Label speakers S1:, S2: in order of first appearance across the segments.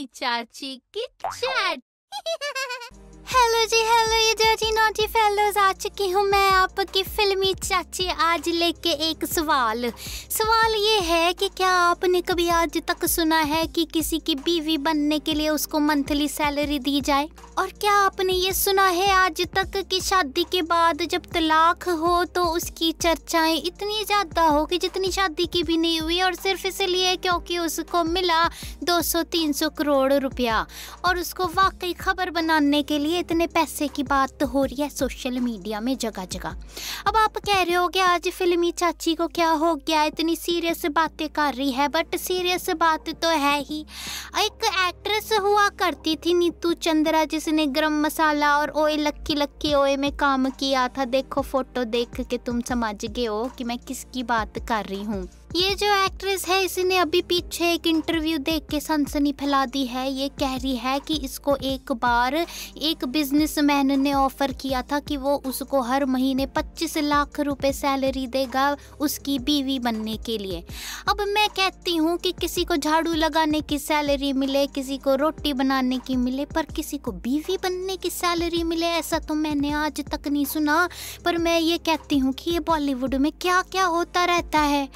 S1: Mommy Chachi Kitchen. Hello जी hello ये dirty जी फेलोज आ चुकी हूँ मैं आपकी फिल्मी चाची आज लेके एक सवाल सवाल ये है कि क्या आपने कभी आज तक सुना है कि किसी की बीवी बनने के लिए उसको मंथली सैलरी दी जाए और क्या आपने ये सुना है आज तक कि शादी के बाद जब तलाक हो तो उसकी चर्चाएं इतनी ज़्यादा हो कि जितनी शादी की भी नहीं हुई और सिर्फ इसलिए क्योंकि उसको मिला दो सौ करोड़ रुपया और उसको वाकई खबर बनाने के लिए इतने पैसे की बात तो हो रही है सोशल मीडिया में जगह जगह अब आप कह रहे हो कि आज फिल्मी चाची को क्या हो गया इतनी सीरियस बातें कर रही है बट सीरियस बात तो है ही एक एक्ट्रेस हुआ करती थी नीतू चंद्रा जिसने गरम मसाला और ओए लक्की लक्की ओए में काम किया था देखो फोटो देख के तुम समझ गए हो कि मैं किसकी बात कर रही हूँ ये जो एक्ट्रेस है इसी ने अभी पीछे एक इंटरव्यू देख के सनसनी फैला दी है ये कह रही है कि इसको एक बार एक बिजनेसमैन ने ऑफर किया था कि वो उसको हर महीने 25 लाख रुपए सैलरी देगा उसकी बीवी बनने के लिए अब मैं कहती हूँ कि किसी को झाड़ू लगाने की सैलरी मिले किसी को रोटी बनाने की मिले पर किसी को बीवी बनने की सैलरी मिले ऐसा तो मैंने आज तक नहीं सुना पर मैं ये कहती हूँ कि ये बॉलीवुड में क्या क्या होता रहता है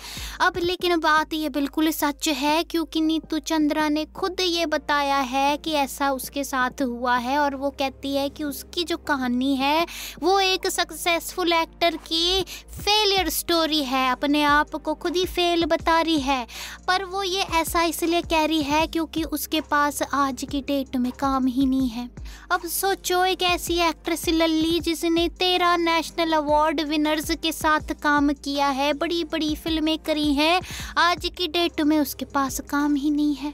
S1: अब लेकिन बात यह बिल्कुल सच है क्योंकि नीतू चंद्रा ने खुद ये बताया है कि ऐसा उसके साथ हुआ है और वो कहती है कि उसकी जो कहानी है वो एक सक्सेसफुल एक्टर की फेलियर स्टोरी है अपने आप को खुद ही फेल बता रही है पर वो ये ऐसा इसलिए कह रही है क्योंकि उसके पास आज की डेट में काम ही नहीं है अब सोचो एक ऐसी एक्ट्रेस लल्ली जिसने तेरह नेशनल अवार्ड विनर्स के साथ काम किया है बड़ी बड़ी फिल्में करी है आज की डेट में उसके पास काम ही नहीं है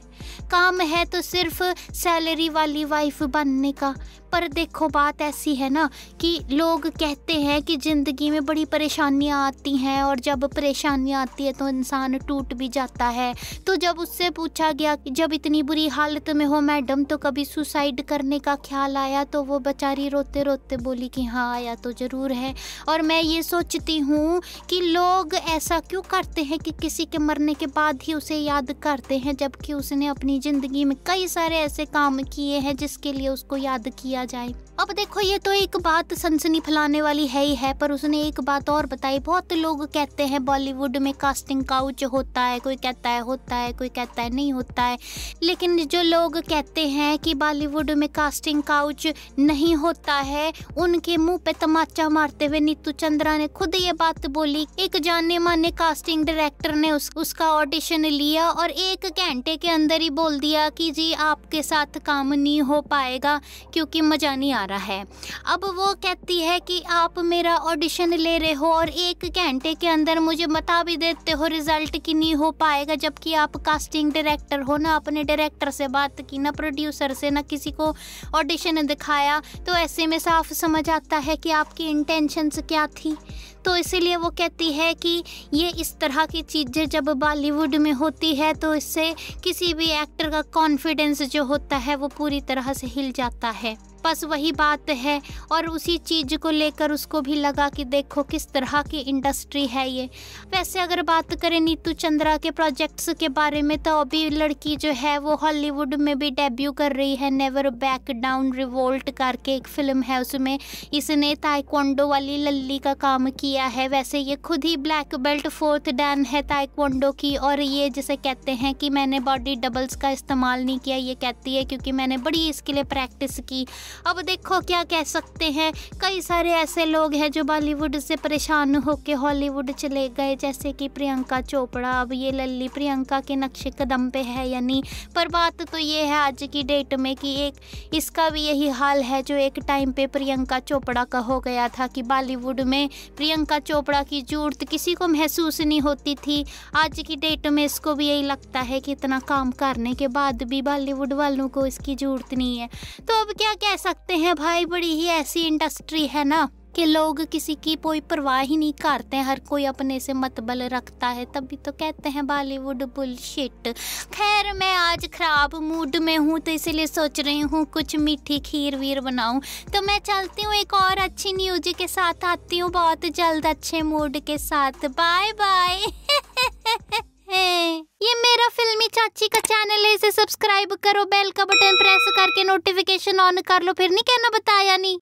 S1: काम है तो सिर्फ सैलरी वाली वाइफ बनने का पर देखो बात ऐसी है ना कि लोग कहते हैं कि ज़िंदगी में बड़ी परेशानियाँ आती हैं और जब परेशानियाँ आती है तो इंसान टूट भी जाता है तो जब उससे पूछा गया कि जब इतनी बुरी हालत में हो मैडम तो कभी सुसाइड करने का ख्याल आया तो वो बेचारी रोते रोते बोली कि हाँ आया तो ज़रूर है और मैं ये सोचती हूँ कि लोग ऐसा क्यों करते हैं कि किसी के मरने के बाद ही उसे याद करते हैं जबकि उसने अपनी ज़िंदगी में कई सारे ऐसे काम किए हैं जिसके लिए उसको याद किया जाए अब देखो ये तो एक बात सनसनी फैलाने वाली है ही है पर उसने एक बात और बताई बहुत लोग कहते हैं बॉलीवुड में कास्टिंग काउच होता है कोई कहता है होता है कोई कहता है नहीं होता है लेकिन जो लोग कहते हैं कि बॉलीवुड में कास्टिंग काउच नहीं होता है उनके मुंह पे तमाचा मारते हुए नीतू चंद्रा ने खुद ये बात बोली एक जाने माने कास्टिंग डायरेक्टर ने उस, उसका ऑडिशन लिया और एक घंटे के अंदर ही बोल दिया कि जी आपके साथ काम नहीं हो पाएगा क्योंकि मजा नहीं आ रहा रहा है अब वो कहती है कि आप मेरा ऑडिशन ले रहे हो और एक घंटे के अंदर मुझे बता भी देते हो रिजल्ट कि नहीं हो पाएगा जबकि आप कास्टिंग डायरेक्टर हो ना अपने डायरेक्टर से बात की ना प्रोड्यूसर से ना किसी को ऑडिशन दिखाया तो ऐसे में साफ समझ आता है कि आपकी इंटेंशंस क्या थी तो इसीलिए वो कहती है कि ये इस तरह की चीज़ें जब बॉलीवुड में होती है तो इससे किसी भी एक्टर का कॉन्फिडेंस जो होता है वो पूरी तरह से हिल जाता है बस वही बात है और उसी चीज़ को लेकर उसको भी लगा कि देखो किस तरह की इंडस्ट्री है ये वैसे अगर बात करें नीतू चंद्रा के प्रोजेक्ट्स के बारे में तो अभी लड़की जो है वो हॉलीवुड में भी डेब्यू कर रही है नेवर बैक डाउन रिवोल्ट करके एक फिल्म है उसमें इसने ताइक्वांडो वाली लल्ली का काम किया है वैसे ये खुद ही ब्लैक बेल्ट फोर्थ डैन है ताइक्वांडो की और ये जिसे कहते हैं कि मैंने बॉडी डबल्स का इस्तेमाल नहीं किया ये कहती है क्योंकि मैंने बड़ी इसके लिए प्रैक्टिस की अब देखो क्या कह सकते हैं कई सारे ऐसे लोग हैं जो बॉलीवुड से परेशान होकर हॉलीवुड चले गए जैसे कि प्रियंका चोपड़ा अब ये लल्ली प्रियंका के नक्शे कदम पे है यानी पर बात तो ये है आज की डेट में कि एक इसका भी यही हाल है जो एक टाइम पे प्रियंका चोपड़ा का हो गया था कि बॉलीवुड में प्रियंका चोपड़ा की जरूरत किसी को महसूस नहीं होती थी आज की डेट में इसको भी यही लगता है कि इतना काम करने के बाद भी बॉलीवुड वालों को इसकी ज़रूरत नहीं है तो अब क्या कह सकते हैं भाई बड़ी ही ऐसी इंडस्ट्री है ना कि लोग किसी की कोई परवाह ही नहीं करते हर कोई अपने से मतबल रखता है तभी तो कहते हैं बॉलीवुड बुलशिट खैर मैं आज ख़राब मूड में हूँ तो इसीलिए सोच रही हूँ कुछ मीठी खीर वीर बनाऊँ तो मैं चलती हूँ एक और अच्छी न्यूज के साथ आती हूँ बहुत जल्द अच्छे मूड के साथ बाय बाय ये मेरा फिल्मी चाची का चैनल है इसे सब्सक्राइब करो बेल का बटन प्रेस करके नोटिफिकेशन ऑन कर लो फिर नहीं कहना बताया नहीं